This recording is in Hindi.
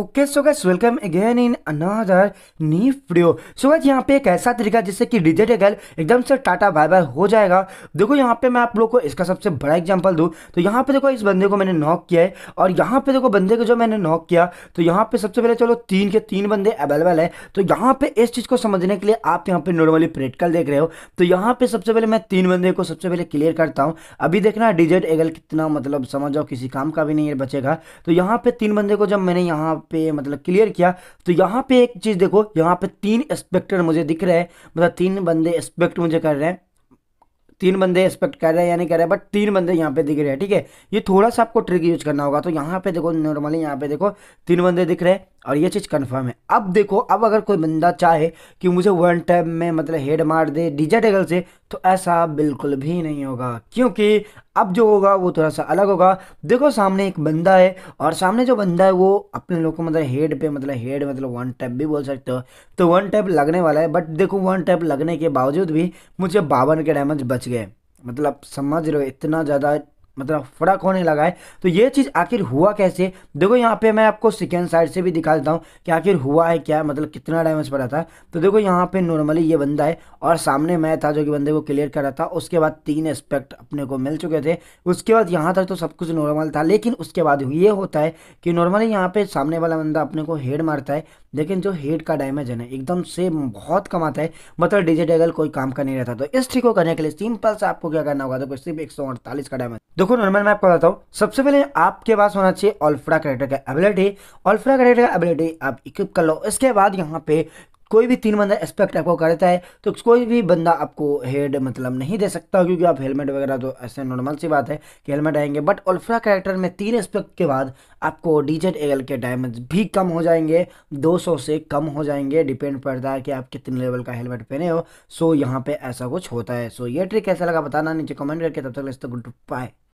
okay so guys welcome again in another नी वीडियो सो गैस यहाँ पे एक ऐसा तरीका जिससे कि डिजिट एगल एकदम से टाटा बाय बाय हो जाएगा देखो यहाँ पे मैं आप लोग को इसका सबसे बड़ा एग्जांपल दूँ तो यहाँ पे देखो इस बंदे को मैंने नॉक किया है और यहाँ पे देखो बंदे को जो मैंने नॉक किया तो यहाँ पे सबसे पहले चलो तीन के तीन बंदे अवेलेबल है तो यहाँ पे इस चीज़ को समझने के लिए आप यहाँ पे नॉर्मली प्रैक्टिकल देख रहे हो तो यहाँ पे सबसे पहले मैं तीन बंदे को सबसे पहले क्लियर करता हूँ अभी देखना डिजिट एगल कितना मतलब समझ जाओ किसी काम का भी नहीं बचेगा तो यहाँ पे तीन बंदे को जब मैंने यहाँ पे मतलब क्लियर किया तो यहाँ पे एक चीज़ देखो यहाँ पे तीन एक्सपेक्टर मुझे दिख रहे हैं मतलब तीन बंदे एक्सपेक्ट मुझे कर रहे हैं तीन बंदे एक्सपेक्ट कर रहे हैं या नहीं कर रहे हैं बट तीन बंदे यहाँ पे दिख रहे हैं ठीक है ये थोड़ा सा आपको ट्रिक यूज करना होगा तो यहाँ पे देखो नॉर्मली यहाँ पे देखो तीन बंदे दिख रहे हैं और ये चीज़ कंफर्म है अब देखो अब अगर कोई बंदा चाहे कि मुझे वन टैप में मतलब हेड मार दे डीजा टेगल से तो ऐसा बिल्कुल भी नहीं होगा क्योंकि अब जो होगा वो थोड़ा सा अलग होगा देखो सामने एक बंदा है और सामने जो बंदा है वो अपने लोग को मतलब हेड पे मतलब हेड मतलब वन टैप भी बोल सकते हो तो वन टैप लगने वाला है बट देखो वन टैप लगने के बावजूद भी मुझे बावन के डैमेज बच गए मतलब समझ रहे हो इतना ज़्यादा मतलब फड़क होने लगा है तो ये चीज़ आखिर हुआ कैसे देखो यहाँ पे मैं आपको सेकेंड साइड से भी दिखा देता हूँ कि आखिर हुआ है क्या मतलब कितना डैमेज पड़ा था तो देखो यहाँ पे नॉर्मली ये बंदा है और सामने मैं था जो कि बंदे को क्लियर कर रहा था उसके बाद तीन एस्पेक्ट अपने को मिल चुके थे उसके बाद यहाँ तक तो सब कुछ नॉर्मल था लेकिन उसके बाद ये होता है कि नॉर्मली यहाँ पर सामने वाला बंदा अपने को हेड मारता है लेकिन जो हेड का डैमेज है ना एकदम से बहुत कम आता है मतलब डीजे डेगल कोई काम का नहीं रहता तो इस ट्रिक को करने के लिए सिंपल से आपको क्या करना होगा तो सिर्फ एक का डैमेज देखो नॉर्मल मैं आपको बताता हूँ सबसे पहले आपके पास होना चाहिए ऑल्फ्रा करेक्टर का एबिलिटी ऑल्फ्रा करेक्टर का एबिलिटी आप इक्विप कर लो इसके बाद यहाँ पे कोई भी तीन बंदा एक्सपेक्ट आपको करता है तो कोई भी बंदा आपको हेड मतलब नहीं दे सकता क्योंकि आप हेलमेट वगैरह तो ऐसे नॉर्मल सी बात है कि हेलमेट आएंगे बट अल्फ्रा कैरेक्टर में तीन एक्सपेक्ट के बाद आपको डीजेट एल के डायमंड भी कम हो जाएंगे 200 से कम हो जाएंगे डिपेंड पड़ता है कि आप कितने लेवल का हेलमेट पहने हो सो यहाँ पर ऐसा कुछ होता है सो ये ट्रिक कैसा लगा बताना नीचे कमेंट करके तब तक गुड बाय